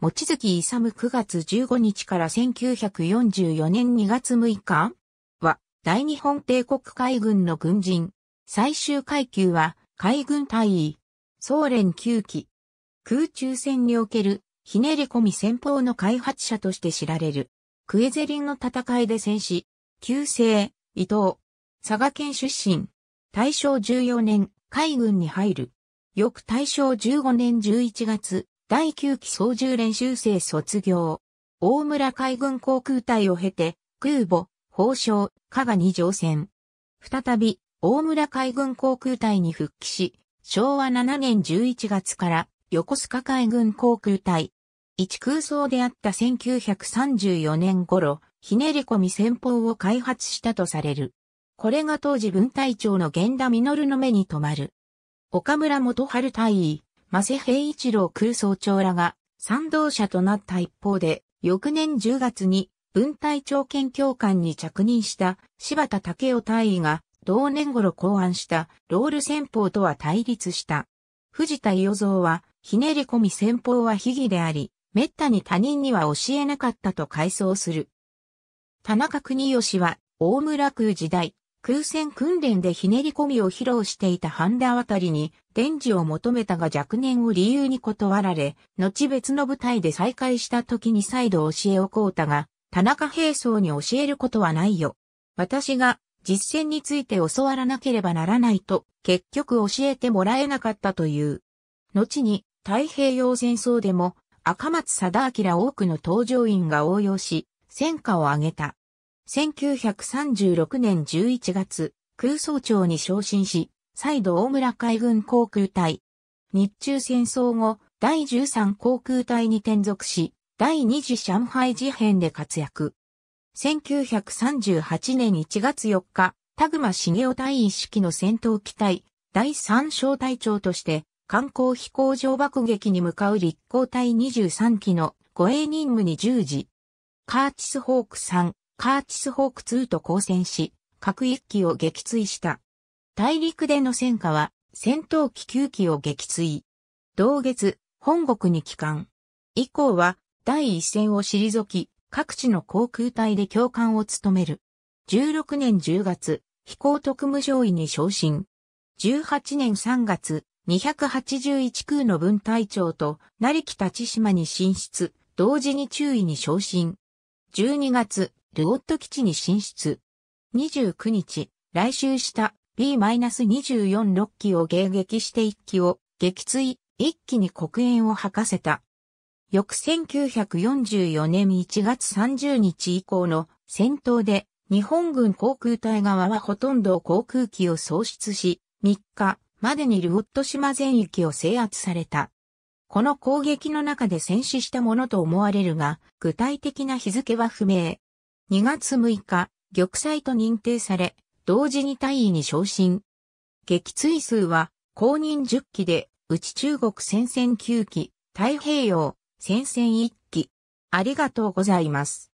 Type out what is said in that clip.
望月勇9月15日から1944年2月6日は、大日本帝国海軍の軍人。最終階級は、海軍大尉。総連9期。空中戦における、ひねり込み戦法の開発者として知られる。クエゼリンの戦いで戦死。旧姓、伊藤。佐賀県出身。大正14年、海軍に入る。翌大正15年11月、第9期操縦練習生卒業。大村海軍航空隊を経て、空母、宝章、加賀に乗船。再び、大村海軍航空隊に復帰し、昭和7年11月から横須賀海軍航空隊。一空想であった1934年頃、ひねり込み戦法を開発したとされる。これが当時分隊長の源田実の目に留まる。岡村元春隊員。マセ平一郎空総長らが賛同者となった一方で、翌年10月に文体長兼教官に着任した柴田武雄大尉が同年頃考案したロール戦法とは対立した。藤田伊蔵はひねり込み戦法は秘技であり、滅多に他人には教えなかったと回想する。田中邦義は大村空時代、空戦訓練でひねり込みを披露していた半田あたりに伝授を求めたが若年を理由に断られ、後別の舞台で再会した時に再度教えをこうたが、田中平層に教えることはないよ。私が実践について教わらなければならないと、結局教えてもらえなかったという。後に、太平洋戦争でも、赤松貞明多くの搭乗員が応用し、戦果を上げた。1936年11月、空想庁に昇進し、再度大村海軍航空隊。日中戦争後、第13航空隊に転属し、第2次上海事変で活躍。1938年1月4日、田熊茂雄隊一式の戦闘機隊、第3小隊長として、観光飛行場爆撃に向かう立航隊23機の護衛任務に従事。カーチスホーク3、カーチスホーク2と交戦し、各一機を撃墜した。大陸での戦火は、戦闘機9機を撃墜。同月、本国に帰還。以降は、第一線を退き、各地の航空隊で教官を務める。16年10月、飛行特務上位に昇進。18年3月、281空の分隊長と、成木千島に進出、同時に中尉に昇進。12月、ルオット基地に進出。29日、来襲した B-246 機を迎撃して1機を撃墜、1機に黒煙を吐かせた。翌1944年1月30日以降の戦闘で日本軍航空隊側はほとんど航空機を喪失し、3日までにルオット島全域を制圧された。この攻撃の中で戦死したものと思われるが、具体的な日付は不明。2月6日、玉砕と認定され、同時に大尉に昇進。撃墜数は公認10機で、うち中国戦線9機、太平洋戦線1機。ありがとうございます。